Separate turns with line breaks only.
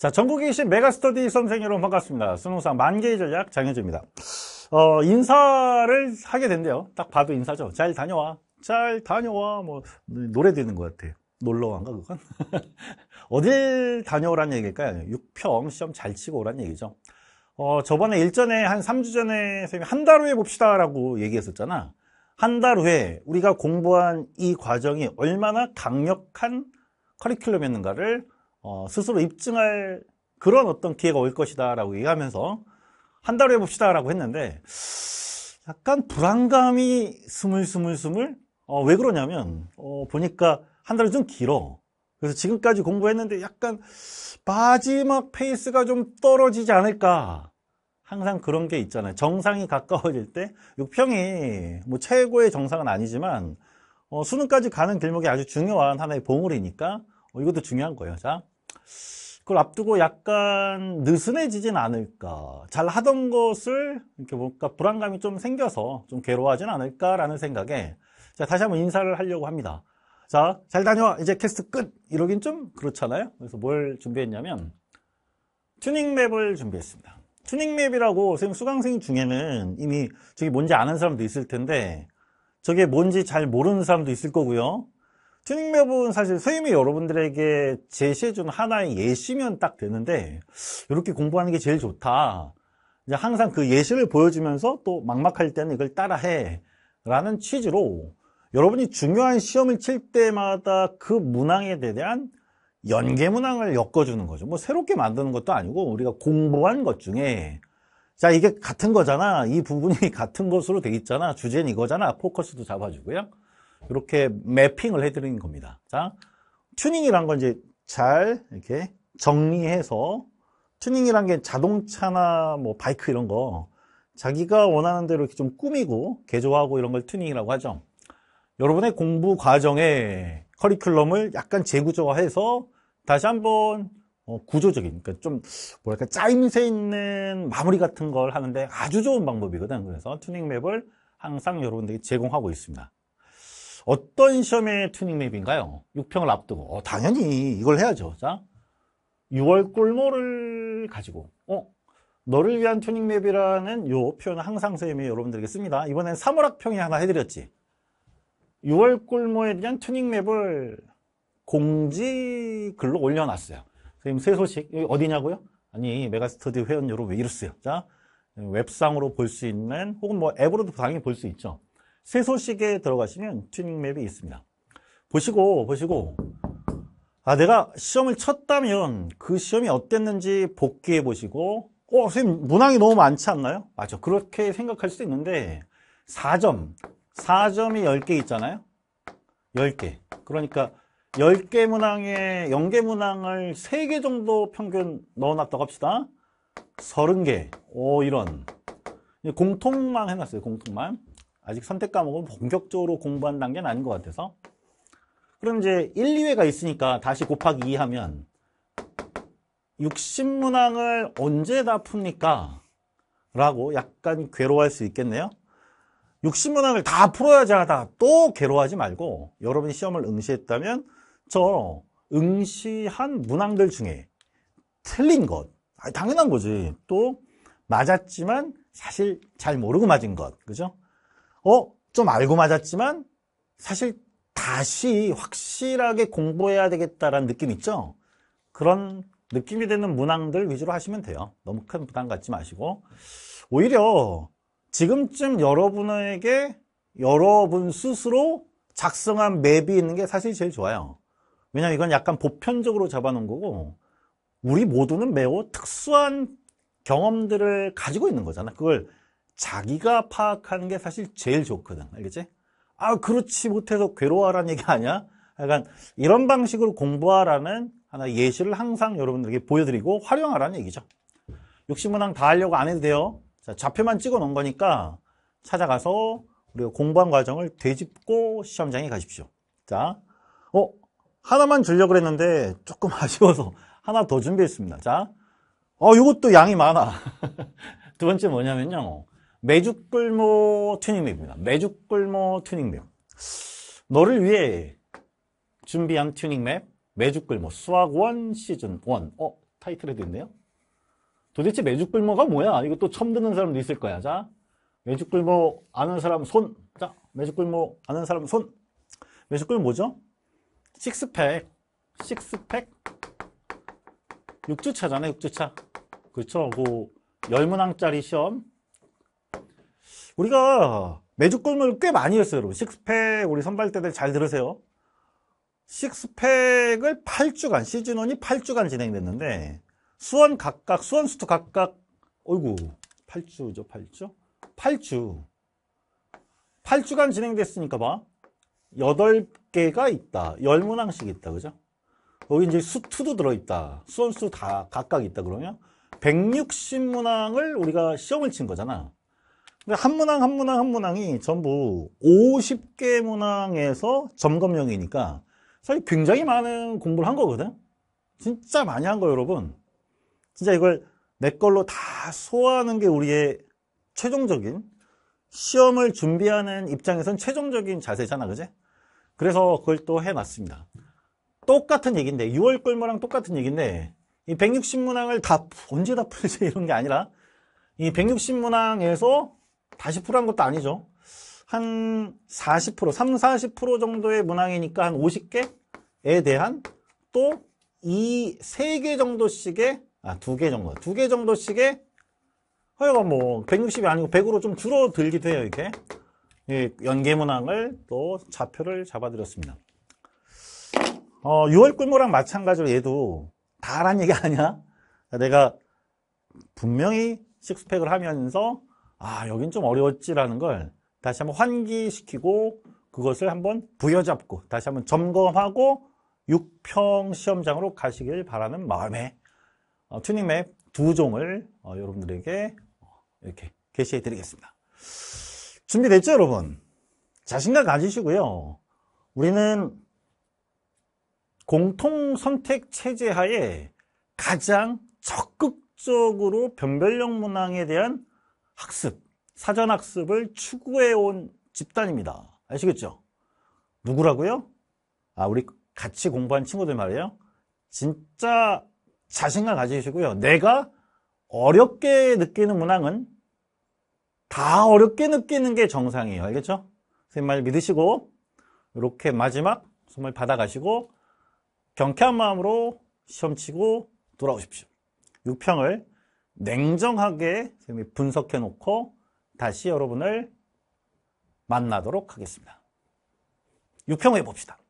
자, 전국에 계신 메가스터디 선생 여러분 반갑습니다. 수능상 만개의 전략 장현주입니다 어, 인사를 하게 된대요. 딱 봐도 인사죠. 잘 다녀와. 잘 다녀와. 뭐, 노래 되는 것 같아요. 놀러 간가, 그건? 어딜 다녀오란 얘기일까요? 6평 시험 잘 치고 오란 얘기죠. 어, 저번에 일전에 한 3주 전에 선생님한 달 후에 봅시다라고 얘기했었잖아. 한 달 후에 우리가 공부한 이 과정이 얼마나 강력한 커리큘럼이었는가를 어, 스스로 입증할 그런 어떤 기회가 올 것이다라고 얘기하면서 한달 후에 봅시다라고 했는데 약간 불안감이 스물스물스물 어, 왜 그러냐면 어, 보니까 한 달이 좀 길어. 그래서 지금까지 공부했는데 약간 마지막 페이스가 좀 떨어지지 않을까. 항상 그런 게 있잖아요. 정상이 가까워질 때 6평이 뭐 최고의 정상은 아니지만 어, 수능까지 가는 길목이 아주 중요한 하나의 보물이니까 어, 이것도 중요한 거예요. 자, 그걸 앞두고 약간 느슨해지진 않을까. 잘 하던 것을 이렇게 뭔가 불안감이 좀 생겨서 좀 괴로워하진 않을까라는 생각에 자, 다시 한번 인사를 하려고 합니다. 자, 잘 다녀와. 이제 캐스트 끝. 이러긴 좀 그렇잖아요. 그래서 뭘 준비했냐면 튜닝맵을 준비했습니다. 튜닝맵이라고 선생님 수강생 중에는 이미 저게 뭔지 아는 사람도 있을 텐데 저게 뭔지 잘 모르는 사람도 있을 거고요. 튜닝맵은 사실 선생님이 여러분들에게 제시해준 하나의 예시면 딱 되는데 이렇게 공부하는 게 제일 좋다 이제 항상 그 예시를 보여주면서 또 막막할 때는 이걸 따라해 라는 취지로 여러분이 중요한 시험을 칠 때마다 그 문항에 대한 연계 문항을 엮어주는 거죠 뭐 새롭게 만드는 것도 아니고 우리가 공부한 것 중에 자 이게 같은 거잖아 이 부분이 같은 것으로 돼 있잖아 주제는 이거잖아 포커스도 잡아주고요 이렇게 매핑을 해드리는 겁니다. 자, 튜닝이란 건 이제 잘 이렇게 정리해서 튜닝이란 게 자동차나 뭐 바이크 이런 거 자기가 원하는 대로 이렇게 좀 꾸미고 개조하고 이런 걸 튜닝이라고 하죠. 여러분의 공부 과정에 커리큘럼을 약간 재구조화해서 다시 한번 어, 구조적인, 그러니까 좀 뭐랄까 짜임새 있는 마무리 같은 걸 하는데 아주 좋은 방법이거든. 그래서 튜닝 맵을 항상 여러분들에게 제공하고 있습니다. 어떤 시험의 튜닝 맵인가요? 6평을 앞두고. 어, 당연히 이걸 해야죠. 자, 6월 꿀모를 가지고, 어, 너를 위한 튜닝 맵이라는 요 표현을 항상 선생님이 여러분들에게 씁니다. 이번엔 3월 학평이 하나 해드렸지. 6월 꿀모에 대한 튜닝 맵을 공지 글로 올려놨어요. 선생님, 새 소식, 어디냐고요? 아니, 메가스터디 회원 여러분 왜 이랬어요? 자, 웹상으로 볼 수 있는, 혹은 뭐 앱으로도 당연히 볼 수 있죠. 새 소식에 들어가시면 튜닝 맵이 있습니다. 보시고 보시고 아 내가 시험을 쳤다면 그 시험이 어땠는지 복귀해 보시고 어 선생님 문항이 너무 많지 않나요? 맞죠 그렇게 생각할 수도 있는데 4점 4점이 10개 있잖아요 10개 그러니까 10개 문항에 0개 문항을 3개 정도 평균 넣어놨다고 합시다 30개 오 이런 공통만 해놨어요 공통만 아직 선택 과목은 본격적으로 공부한 단계는 아닌 것 같아서 그럼 이제 1, 2회가 있으니까 다시 곱하기 2 하면 60문항을 언제 다 풉니까? 라고 약간 괴로워할 수 있겠네요 60문항을 다 풀어야지 하다 또 괴로워하지 말고 여러분이 시험을 응시했다면 저 응시한 문항들 중에 틀린 것 아, 당연한 거지 또 맞았지만 사실 잘 모르고 맞은 것 그죠? 어? 좀 알고 맞았지만 사실 다시 확실하게 공부해야 되겠다라는 느낌 있죠? 그런 느낌이 되는 문항들 위주로 하시면 돼요. 너무 큰 부담 갖지 마시고 오히려 지금쯤 여러분에게 여러분 스스로 작성한 맵이 있는 게 사실 제일 좋아요. 왜냐면 하 이건 약간 보편적으로 잡아놓은 거고 우리 모두는 매우 특수한 경험들을 가지고 있는 거잖아. 그걸 자기가 파악하는 게 사실 제일 좋거든. 알겠지? 아, 그렇지 못해서 괴로워하라는 얘기 아니야? 약간 이런 방식으로 공부하라는 하나 예시를 항상 여러분들에게 보여드리고 활용하라는 얘기죠. 육신문항 다 하려고 안 해도 돼요. 자, 좌표만 찍어 놓은 거니까 찾아가서 우리가 공부한 과정을 되짚고 시험장에 가십시오. 자, 어, 하나만 주려고 그랬는데 조금 아쉬워서 하나 더 준비했습니다. 자, 어, 이것도 양이 많아. 두 번째 뭐냐면요. 매주꿀모 튜닝맵입니다. 매주꿀모 튜닝맵. 너를 위해 준비한 튜닝맵 매주꿀모 수학원 시즌 1. 어? 타이틀에도 있네요. 도대체 매주꿀모가 뭐야? 이것도 처음 듣는 사람도 있을 거야. 자, 매주꿀모 아는 사람 손. 자, 매주꿀모 아는 사람 손. 매주꿀모 뭐죠? 식스팩. 식스팩. 6주차잖아요, 6주차. 그렇죠. 그 열문항짜리 시험 우리가 매주 꿈을 꽤 많이 했어요 여러분 식스팩 우리 선발대들 잘 들으세요 식스팩을 8주간 시즌1이 8주간 진행됐는데 수원 각각 수원 수투 각각 어이구 8주죠 8주 8주 8주간 진행됐으니까 봐 8개가 있다 10문항씩 있다 그죠 거기 이제 수투도 들어있다 수원 수투 다 각각 있다 그러면 160문항을 우리가 시험을 친 거잖아 근데 한 문항 한 문항 한 문항이 전부 50개 문항에서 점검형이니까 사실 굉장히 많은 공부를 한 거거든 진짜 많이 한 거예요 여러분 진짜 이걸 내 걸로 다 소화하는 게 우리의 최종적인 시험을 준비하는 입장에선 최종적인 자세잖아 그지? 그래서 그걸 또 해놨습니다 똑같은 얘기인데 6월 꿀모랑 똑같은 얘기인데 이 160문항을 다 언제 다 풀지 이런 게 아니라 이 160문항에서 180%한 것도 아니죠. 한 40%, 3, 40% 정도의 문항이니까 한 50개에 대한 또 이 세 개 정도씩의 아, 두 개 정도. 두 개 정도씩의 허여가 뭐 160이 아니고 100으로 좀 줄어들기도 해요, 이렇게. 예, 연계 문항을 또 좌표를 잡아드렸습니다. 어, 6월 꿀모랑 마찬가지로 얘도 다란 얘기 아니야? 내가 분명히 식스팩을 하면서 아 여긴 좀 어려웠지라는 걸 다시 한번 환기시키고 그것을 한번 부여잡고 다시 한번 점검하고 6평 시험장으로 가시길 바라는 마음에 어, 튜닝맵 두 종을 어, 여러분들에게 이렇게 게시해 드리겠습니다 준비됐죠 여러분? 자신감 가지시고요 우리는 공통 선택 체제 하에 가장 적극적으로 변별력 문항에 대한 학습, 사전학습을 추구해온 집단입니다. 아시겠죠? 누구라고요? 아, 우리 같이 공부한 친구들 말이에요. 진짜 자신감 가지시고요. 내가 어렵게 느끼는 문항은 다 어렵게 느끼는 게 정상이에요. 알겠죠? 선생님 말 믿으시고 이렇게 마지막 숨을 받아가시고 경쾌한 마음으로 시험 치고 돌아오십시오. 6평을 냉정하게 분석해 놓고 다시 여러분을 만나도록 하겠습니다. 육평해 봅시다.